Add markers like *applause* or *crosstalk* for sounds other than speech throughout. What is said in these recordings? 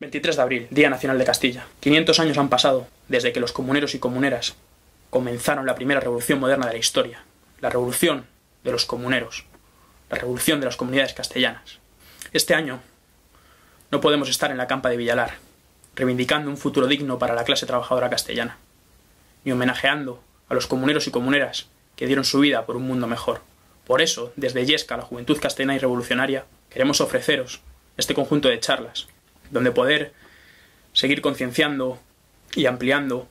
23 de abril, Día Nacional de Castilla. 500 años han pasado desde que los comuneros y comuneras comenzaron la primera revolución moderna de la historia, la revolución de los comuneros, la revolución de las comunidades castellanas. Este año no podemos estar en la campa de Villalar, reivindicando un futuro digno para la clase trabajadora castellana, ni homenajeando a los comuneros y comuneras que dieron su vida por un mundo mejor. Por eso, desde Yesca, la Juventud Castellana y Revolucionaria, queremos ofreceros este conjunto de charlas donde poder seguir concienciando y ampliando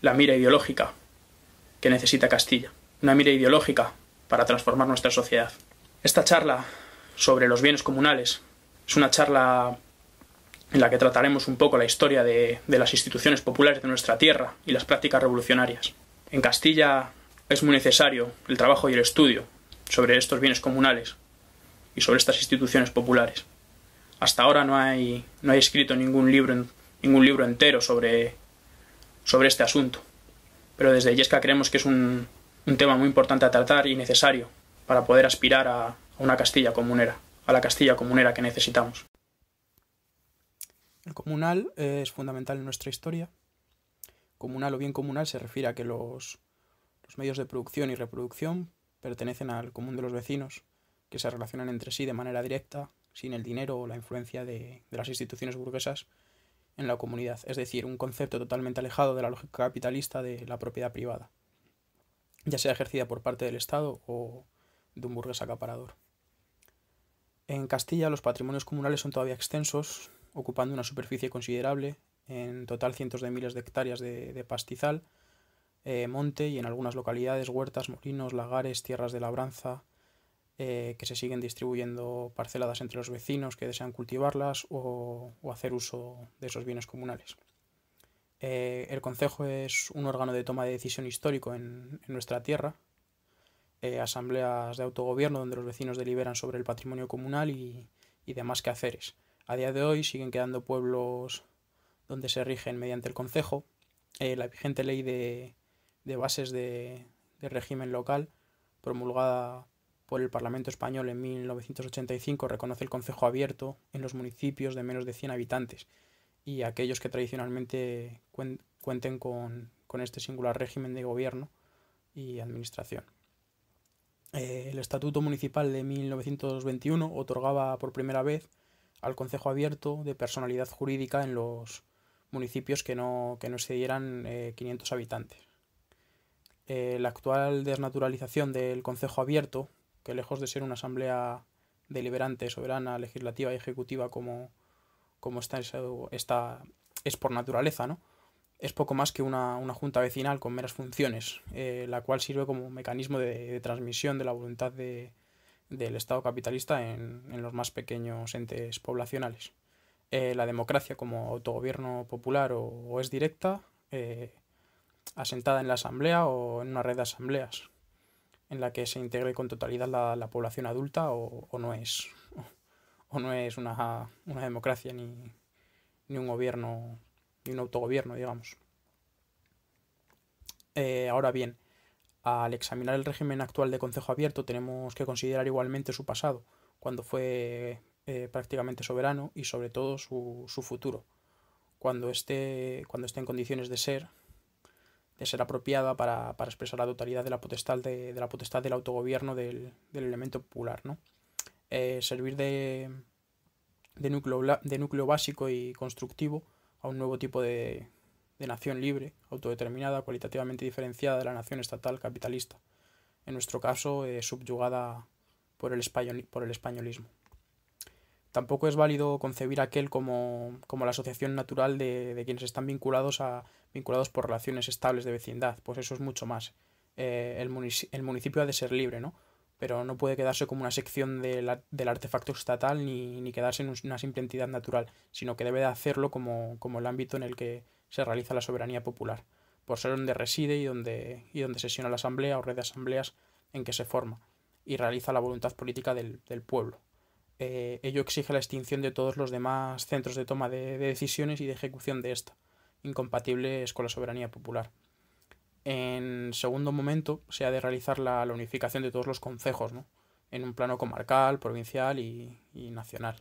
la mira ideológica que necesita Castilla, una mira ideológica para transformar nuestra sociedad. Esta charla sobre los bienes comunales es una charla en la que trataremos un poco la historia de, de las instituciones populares de nuestra tierra y las prácticas revolucionarias. En Castilla es muy necesario el trabajo y el estudio sobre estos bienes comunales y sobre estas instituciones populares hasta ahora no hay, no escrito ningún libro, ningún libro entero sobre, sobre este asunto. Pero desde Yesca creemos que es un, un tema muy importante a tratar y necesario para poder aspirar a, una Castilla comunera, a la Castilla comunera que necesitamos. El comunal eh, es fundamental en nuestra historia. Comunal o bien comunal se refiere a que los medios de producción y reproducción pertenecen al común de los vecinos, que se relacionan entre sí de manera directa sin el dinero o la influencia de, las instituciones burguesas en la comunidad, es decir, un concepto totalmente alejado de la lógica capitalista de la propiedad privada, ya sea ejercida por parte del Estado o de un burgués acaparador. En Castilla los patrimonios comunales son todavía extensos, ocupando una superficie considerable, en total cientos de miles de hectáreas de, pastizal, eh, monte y en algunas localidades huertas, molinos, lagares, tierras de labranza, eh, que se siguen distribuyendo parceladas entre los vecinos que desean cultivarlas o, hacer uso de esos bienes comunales. Eh, el Consejo es un órgano de toma de decisión histórico en, nuestra tierra, eh, asambleas de autogobierno donde los vecinos deliberan sobre el patrimonio comunal y, demás quehaceres. A día de hoy siguen quedando pueblos donde se rigen mediante el Consejo. la vigente ley de, bases de, de, régimen local, promulgada por el Parlamento español en 1985 reconoce el concejo abierto en los municipios de menos de 100 habitantes y aquellos que tradicionalmente cuenten con, este singular régimen de gobierno y administración. Eh, el Estatuto Municipal de 1921 otorgaba por primera vez al Consejo Abierto de personalidad jurídica en los municipios que no, que excedieran 500 eh, habitantes. Eh, la actual desnaturalización del Consejo Abierto que lejos de ser una asamblea deliberante, soberana, legislativa y ejecutiva como, como está, es por naturaleza, ¿no? es poco más que una, junta vecinal con meras funciones, eh, la cual sirve como mecanismo de, transmisión de la voluntad del Estado capitalista en, los más pequeños entes poblacionales. Eh, la democracia como autogobierno popular o, es directa, eh, asentada en la asamblea o en una red de asambleas, en la que se integre con totalidad la, población adulta o, no es o no es una, democracia ni, un gobierno ni un autogobierno digamos eh, ahora bien al examinar el régimen actual de Consejo Abierto tenemos que considerar igualmente su pasado, cuando fue eh, prácticamente soberano y sobre todo su, su futuro, cuando esté, cuando esté en condiciones de ser ser apropiada para, expresar la totalidad de la potestad, de, la potestad del autogobierno del, elemento popular. ¿no? Eh, servir de, núcleo, de núcleo básico y constructivo a un nuevo tipo de, nación libre, autodeterminada, cualitativamente diferenciada de la nación estatal capitalista, en nuestro caso eh, subyugada por el, español, por el españolismo. Tampoco es válido concebir aquel como, como la asociación natural de, quienes están vinculados, a, vinculados por relaciones estables de vecindad, pues eso es mucho más. Eh, el, municipio, ha de ser libre, ¿no? Pero no puede quedarse como una sección del artefacto estatal ni, quedarse en una simple entidad natural, sino que debe de hacerlo como, el ámbito en el que se realiza la soberanía popular, por ser donde reside y donde, y donde sesiona la asamblea o red de asambleas en que se forma y realiza la voluntad política del pueblo. Eh, ello exige la extinción de todos los demás centros de toma de, decisiones y de ejecución de esta, incompatibles con la soberanía popular. En segundo momento, se ha de realizar la, unificación de todos los consejos, en un plano comarcal, provincial y, nacional.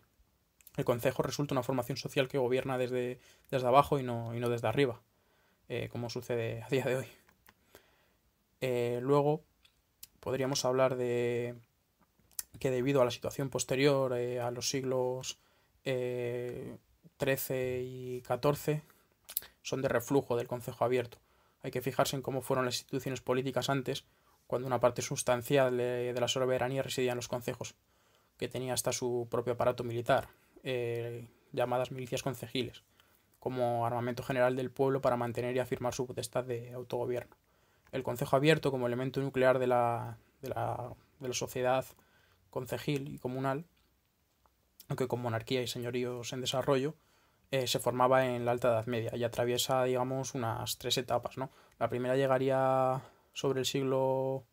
El concejo resulta una formación social que gobierna desde, desde abajo y no, y no desde arriba, eh, como sucede a día de hoy. Eh, luego, podríamos hablar de, que debido a la situación posterior eh, a los siglos XIII eh, y XIV son de reflujo del Consejo Abierto. Hay que fijarse en cómo fueron las instituciones políticas antes, cuando una parte sustancial de, la soberanía residía en los consejos, que tenía hasta su propio aparato militar, eh, llamadas milicias concejiles, como armamento general del pueblo para mantener y afirmar su potestad de autogobierno. El Consejo Abierto, como elemento nuclear de la, de la, de la sociedad concejil y comunal, aunque con monarquía y señoríos en desarrollo, eh, se formaba en la Alta Edad Media y atraviesa, digamos, unas tres etapas, ¿no? La primera llegaría sobre el siglo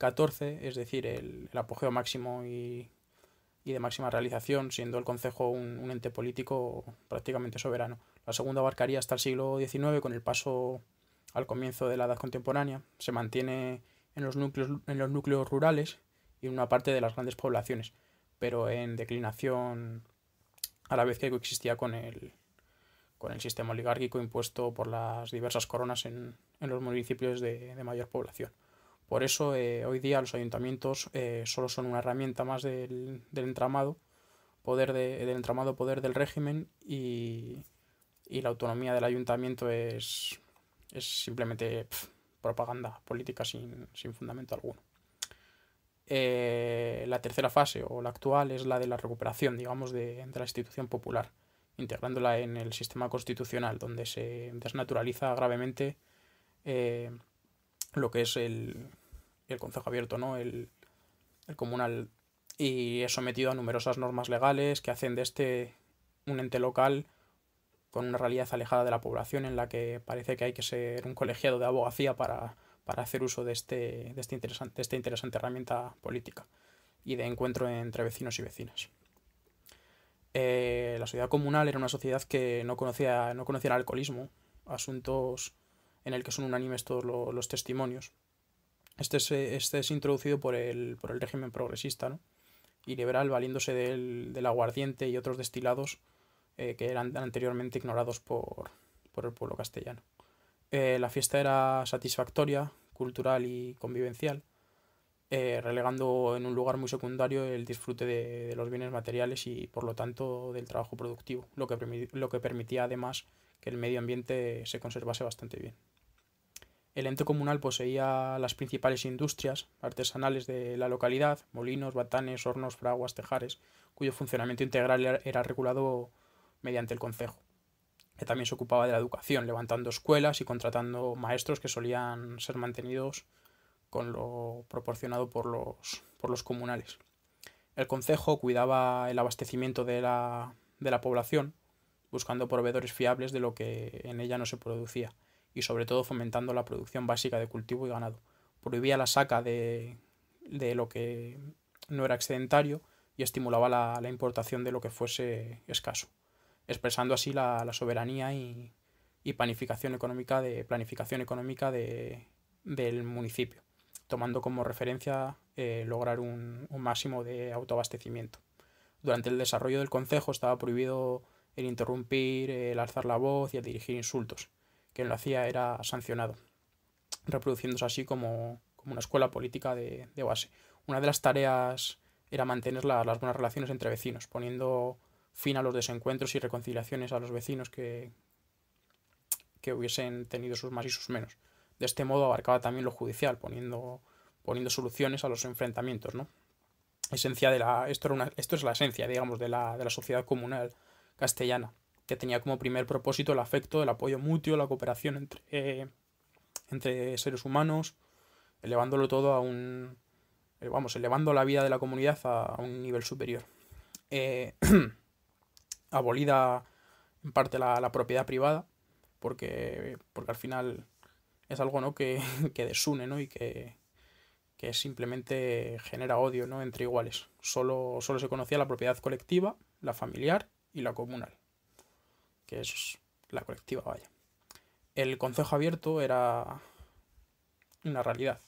XIV, es decir, el, apogeo máximo y, de máxima realización, siendo el concejo un, ente político prácticamente soberano. La segunda abarcaría hasta el siglo XIX con el paso al comienzo de la Edad Contemporánea. Se mantiene en los núcleos, en los núcleos rurales y una parte de las grandes poblaciones, pero en declinación a la vez que coexistía con el, con el sistema oligárquico impuesto por las diversas coronas en, los municipios de, mayor población. Por eso eh, hoy día los ayuntamientos eh, solo son una herramienta más del, entramado, poder del entramado poder del régimen y, la autonomía del ayuntamiento es, es simplemente propaganda política sin fundamento alguno. Eh, la tercera fase o la actual es la de la recuperación, digamos, de, la institución popular, integrándola en el sistema constitucional, donde se desnaturaliza gravemente eh, lo que es el, el Consejo Abierto, ¿no? El, el, comunal, y es sometido a numerosas normas legales que hacen de este un ente local con una realidad alejada de la población en la que parece que hay que ser un colegiado de abogacía para para hacer uso de, este, este esta interesante herramienta política y de encuentro entre vecinos y vecinas. Eh, la sociedad comunal era una sociedad que no conocía, no el alcoholismo, asuntos en el que son unánimes todos los, testimonios. Este es, este es introducido por el, por el régimen progresista y liberal, valiéndose del, aguardiente y otros destilados eh, que eran anteriormente ignorados por el pueblo castellano. Eh, la fiesta era satisfactoria, cultural y convivencial, eh, relegando en un lugar muy secundario el disfrute de, los bienes materiales y, por lo tanto, del trabajo productivo, lo que, lo que permitía además que el medio ambiente se conservase bastante bien. El ente comunal poseía las principales industrias artesanales de la localidad, molinos, batanes, hornos, fraguas, tejares, cuyo funcionamiento integral era regulado mediante el concejo también se ocupaba de la educación, levantando escuelas y contratando maestros que solían ser mantenidos con lo proporcionado por los, comunales. El concejo cuidaba el abastecimiento de la, de la población, buscando proveedores fiables de lo que en ella no se producía, y sobre todo fomentando la producción básica de cultivo y ganado. Prohibía la saca de, de lo que no era excedentario y estimulaba la importación de lo que fuese escaso expresando así la, soberanía y, y, económica de, planificación económica de, del municipio, tomando como referencia eh, lograr un, máximo de autoabastecimiento. Durante el desarrollo del concejo estaba prohibido el interrumpir, el alzar la voz y el dirigir insultos. Quien lo hacía era sancionado, reproduciéndose así como, como una escuela política de, base. Una de las tareas era mantener las buenas relaciones entre vecinos, poniendo fin a los desencuentros y reconciliaciones a los vecinos que, que hubiesen tenido sus más y sus menos. De este modo abarcaba también lo judicial, poniendo, poniendo soluciones a los enfrentamientos, ¿no? Esencia de la, esto, esto es la esencia, digamos, de la, de la sociedad comunal castellana, que tenía como primer propósito el afecto, el apoyo mutuo, la cooperación entre, entre seres humanos, elevándolo todo a un... vamos, elevando la vida de la comunidad a, un nivel superior. Eh, *clears throat* abolida en parte la, propiedad privada, porque, porque al final es algo ¿no? que, *laughs* desune ¿no? y que, simplemente genera odio ¿no? entre iguales. Solo, solo se conocía la propiedad colectiva, la familiar y la comunal, que es la colectiva, vaya. El concejo abierto era una realidad.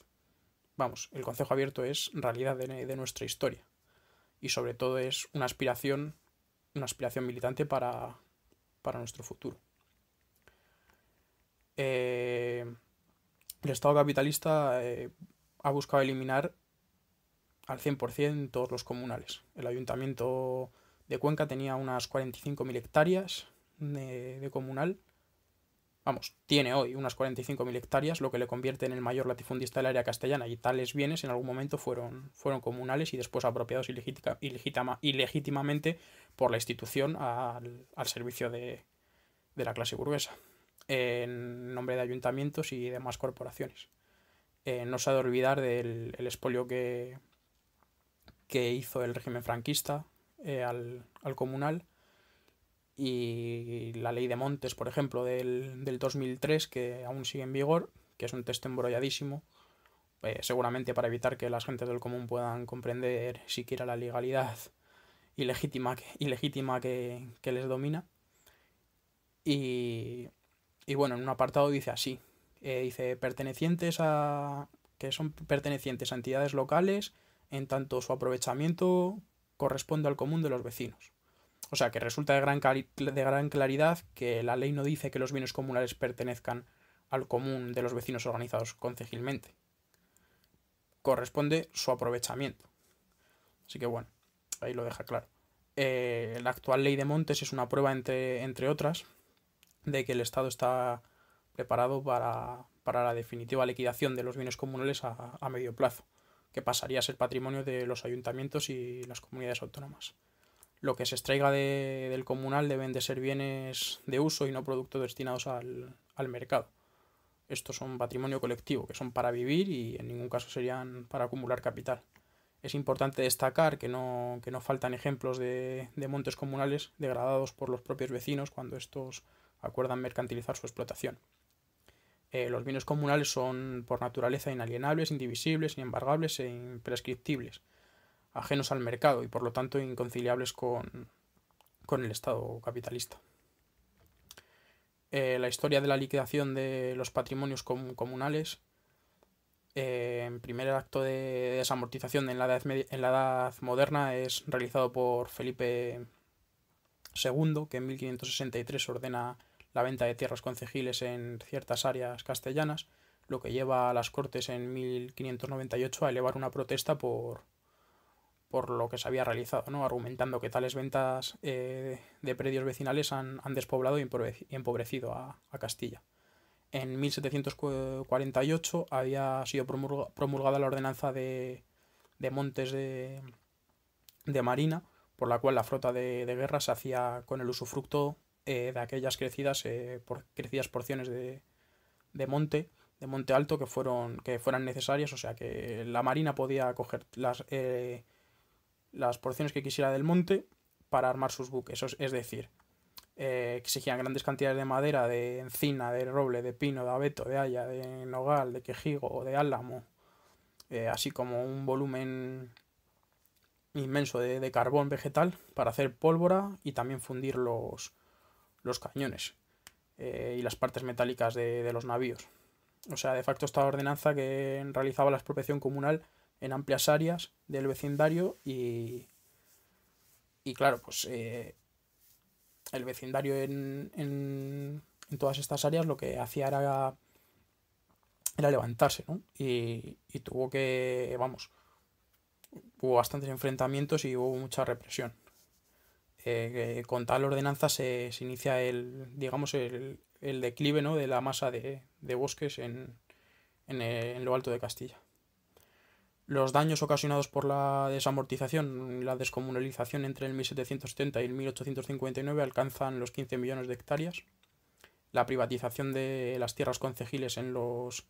Vamos, el concejo abierto es realidad de, de nuestra historia y sobre todo es una aspiración una aspiración militante para, nuestro futuro. Eh, el Estado capitalista eh, ha buscado eliminar al 100% todos los comunales. El ayuntamiento de Cuenca tenía unas 45.000 hectáreas de comunal vamos, tiene hoy unas 45.000 hectáreas, lo que le convierte en el mayor latifundista del área castellana, y tales bienes en algún momento fueron, fueron comunales y después apropiados ilegítimamente por la institución al, servicio de, de, la clase burguesa, en nombre de ayuntamientos y demás corporaciones. Eh, no se ha de olvidar del el espolio que, que hizo el régimen franquista eh, al, al comunal, y la ley de Montes, por ejemplo, del, 2003, que aún sigue en vigor, que es un texto embrolladísimo, eh, seguramente para evitar que las gentes del común puedan comprender siquiera la legalidad ilegítima que, que, les domina. Y, bueno, en un apartado dice así, eh, dice pertenecientes a que son pertenecientes a entidades locales en tanto su aprovechamiento corresponde al común de los vecinos. O sea, que resulta de gran, claridad que la ley no dice que los bienes comunales pertenezcan al común de los vecinos organizados concejilmente. Corresponde su aprovechamiento. Así que bueno, ahí lo deja claro. Eh, la actual ley de montes es una prueba, entre, otras, de que el Estado está preparado para, la definitiva liquidación de los bienes comunales a medio plazo, que pasaría a ser patrimonio de los ayuntamientos y las comunidades autónomas lo que se extraiga del comunal deben de ser bienes de uso y no productos destinados al, mercado. Estos son patrimonio colectivo, que son para vivir y en ningún caso serían para acumular capital. Es importante destacar que no, que no faltan ejemplos de, montes comunales degradados por los propios vecinos cuando estos acuerdan mercantilizar su explotación. Eh, los bienes comunales son por naturaleza inalienables, indivisibles, inembargables e imprescriptibles ajenos al mercado y por lo tanto inconciliables con, el Estado capitalista. Eh, la historia de la liquidación de los patrimonios comunales. Eh, primer acto de desamortización en la, en la edad moderna es realizado por Felipe II, que en 1563 ordena la venta de tierras concejiles en ciertas áreas castellanas, lo que lleva a las Cortes en 1598 a elevar una protesta por, por lo que se había realizado, ¿no? argumentando que tales ventas eh, de predios vecinales han, han despoblado y empobrecido a, Castilla. En 1748 había sido promulgada la ordenanza de, Montes de, Marina, por la cual la flota de, guerra se hacía con el usufructo eh, de aquellas crecidas, eh, por, crecidas porciones de, monte de Monte Alto que fueron que fueran necesarias, o sea que la Marina podía coger las, las porciones que quisiera del monte para armar sus buques. Es decir, eh, exigían grandes cantidades de madera, de encina, de roble, de pino, de abeto, de haya, de nogal, de quejigo, o de álamo, eh, así como un volumen inmenso de, carbón vegetal para hacer pólvora y también fundir los, los cañones eh, y las partes metálicas de, de los navíos. O sea, de facto esta ordenanza que realizaba la expropiación comunal en amplias áreas del vecindario y, y claro, pues eh, el vecindario en, en, todas estas áreas lo que hacía era, era levantarse, Y, tuvo que, vamos, hubo bastantes enfrentamientos y hubo mucha represión. Eh, con tal ordenanza se, se, inicia el, digamos, el, el declive ¿no? de la masa de, bosques en, eh, en lo alto de Castilla. Los daños ocasionados por la desamortización y la descomunalización entre el 1770 y el 1859 alcanzan los 15 millones de hectáreas. La privatización de las tierras concejiles en los,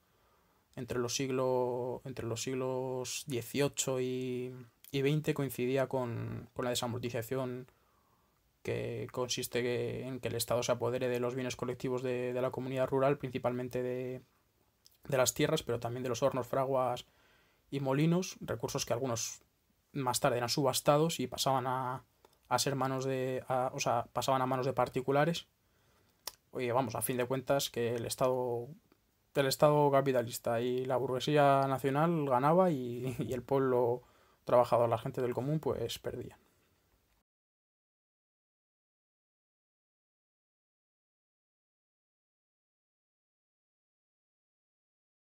entre, los entre los siglos XVIII y, y XX coincidía con, la desamortización que consiste en que el Estado se apodere de los bienes colectivos de, la comunidad rural, principalmente de, de, las tierras, pero también de los hornos, fraguas, y molinos, recursos que algunos más tarde eran subastados y pasaban a, ser manos de. o sea, pasaban a manos de particulares. Oye, vamos, a fin de cuentas que el Estado. Estado capitalista y la burguesía nacional ganaba *laughs* y, el pueblo trabajador, la gente del común, pues perdían